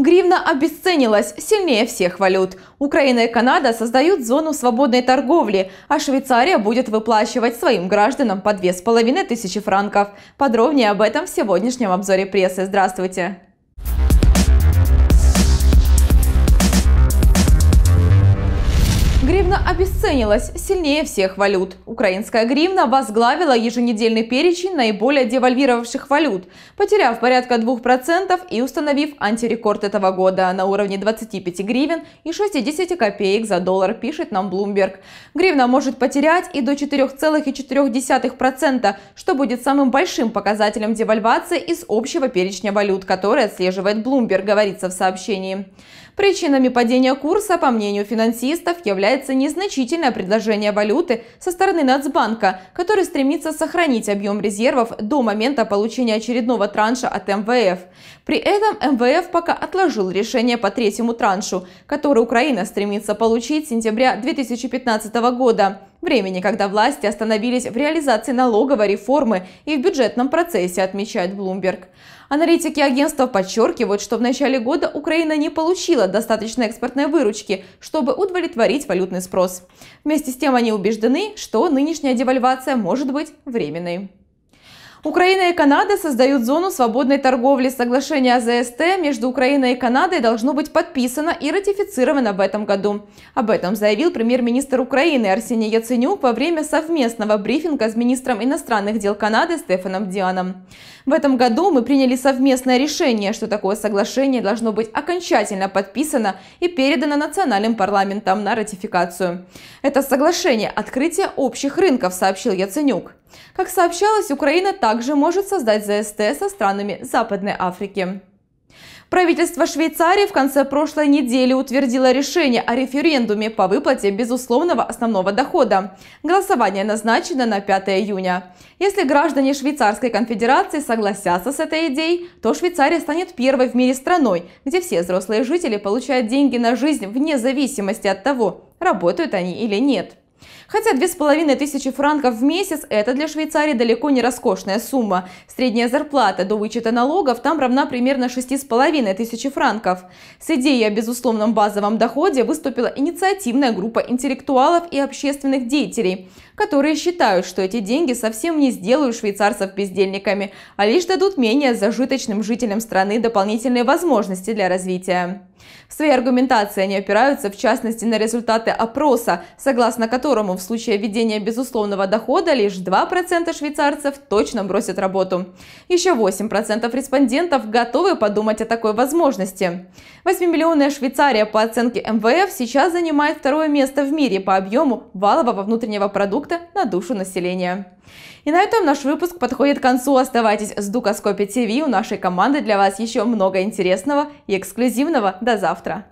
Гривна обесценилась сильнее всех валют. Украина и Канада создают зону свободной торговли, а Швейцария будет выплачивать своим гражданам по 2500 франков. Подробнее об этом в сегодняшнем обзоре прессы. Здравствуйте! обесценилась сильнее всех валют. Украинская гривна возглавила еженедельный перечень наиболее девальвировавших валют, потеряв порядка 2% и установив антирекорд этого года на уровне 25 гривен и 60 копеек за доллар, пишет нам Bloomberg. Гривна может потерять и до 4,4%, что будет самым большим показателем девальвации из общего перечня валют, который отслеживает Bloomberg, говорится в сообщении. Причинами падения курса, по мнению финансистов, является незнание незначительное предложение валюты со стороны Нацбанка, который стремится сохранить объем резервов до момента получения очередного транша от МВФ. При этом МВФ пока отложил решение по третьему траншу, который Украина стремится получить с сентября 2015 года. Времени, когда власти остановились в реализации налоговой реформы и в бюджетном процессе, отмечает Bloomberg. Аналитики агентства подчеркивают, что в начале года Украина не получила достаточно экспортной выручки, чтобы удовлетворить валютный спрос. Вместе с тем они убеждены, что нынешняя девальвация может быть временной. Украина и Канада создают зону свободной торговли. Соглашение о ЗСТ между Украиной и Канадой должно быть подписано и ратифицировано в этом году. Об этом заявил премьер-министр Украины Арсений Яценюк во время совместного брифинга с министром иностранных дел Канады Стефаном Дианом. В этом году мы приняли совместное решение, что такое соглашение должно быть окончательно подписано и передано национальным парламентам на ратификацию. Это соглашение открытие общих рынков, сообщил Яценюк. Как сообщалось, Украина также может создать ЗСТ со странами Западной Африки. Правительство Швейцарии в конце прошлой недели утвердило решение о референдуме по выплате безусловного основного дохода. Голосование назначено на 5 июня. Если граждане Швейцарской конфедерации согласятся с этой идеей, то Швейцария станет первой в мире страной, где все взрослые жители получают деньги на жизнь вне зависимости от того, работают они или нет. Хотя 2500 франков в месяц – это для Швейцарии далеко не роскошная сумма. Средняя зарплата до вычета налогов там равна примерно 6500 франков. С идеей о безусловном базовом доходе выступила инициативная группа интеллектуалов и общественных деятелей, которые считают, что эти деньги совсем не сделают швейцарцев бездельниками, а лишь дадут менее зажиточным жителям страны дополнительные возможности для развития. В своей аргументации они опираются в частности на результаты опроса, согласно которому в случае введения безусловного дохода лишь 2% швейцарцев точно бросят работу. Еще 8% респондентов готовы подумать о такой возможности. 8-миллионная Швейцария по оценке МВФ сейчас занимает второе место в мире по объему валового внутреннего продукта на душу населения. И на этом наш выпуск подходит к концу. Оставайтесь с Дукоскопе ТВ. У нашей команды для вас еще много интересного и эксклюзивного. До завтра!